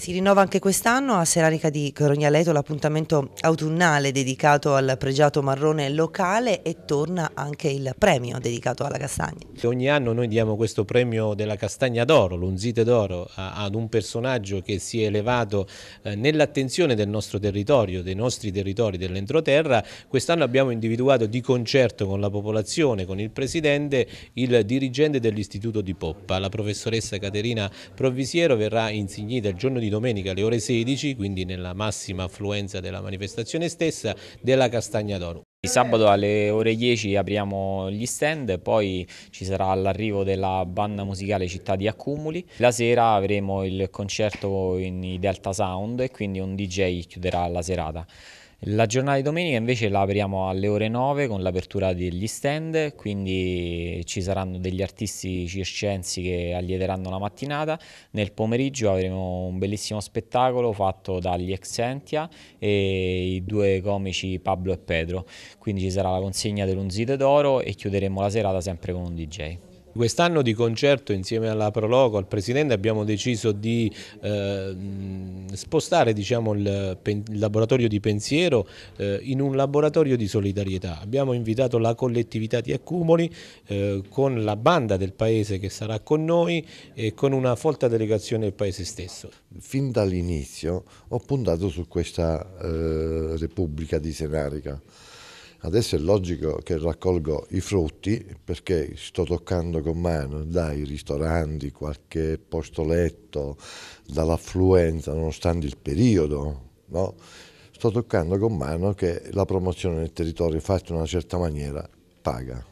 Si rinnova anche quest'anno a Serarica di Corognaleto l'appuntamento autunnale dedicato al pregiato marrone locale e torna anche il premio dedicato alla castagna. Ogni anno noi diamo questo premio della castagna d'oro, l'unzite d'oro, ad un personaggio che si è elevato eh, nell'attenzione del nostro territorio, dei nostri territori dell'entroterra. Quest'anno abbiamo individuato di concerto con la popolazione, con il presidente, il dirigente dell'istituto di Poppa. La professoressa Caterina Provvisiero verrà insignita il giorno di domenica alle ore 16, quindi nella massima affluenza della manifestazione stessa, della Castagna d'Oro. Sabato alle ore 10 apriamo gli stand, poi ci sarà l'arrivo della banda musicale Città di Accumuli. La sera avremo il concerto in Delta Sound e quindi un DJ chiuderà la serata. La giornata di domenica invece la apriamo alle ore 9 con l'apertura degli stand, quindi ci saranno degli artisti circensi che allieteranno la mattinata. Nel pomeriggio avremo un bellissimo spettacolo fatto dagli Exentia e i due comici Pablo e Pedro, quindi ci sarà la consegna dell'Unzite d'Oro e chiuderemo la serata sempre con un DJ. Quest'anno di concerto insieme alla Prologo, al Presidente, abbiamo deciso di eh, spostare diciamo, il, il, laboratorio di pensiero eh, in un laboratorio di solidarietà. Abbiamo invitato la collettività di Accumoli eh, con la banda del Paese che sarà con noi e con una folta delegazione del Paese stesso. Fin dall'inizio ho puntato su questa eh, Repubblica di Senarica Adesso è logico che raccolgo i frutti perché sto toccando con mano dai ristoranti, qualche posto letto, dall'affluenza, nonostante il periodo. No? Sto toccando con mano che la promozione del territorio fatta in una certa maniera paga.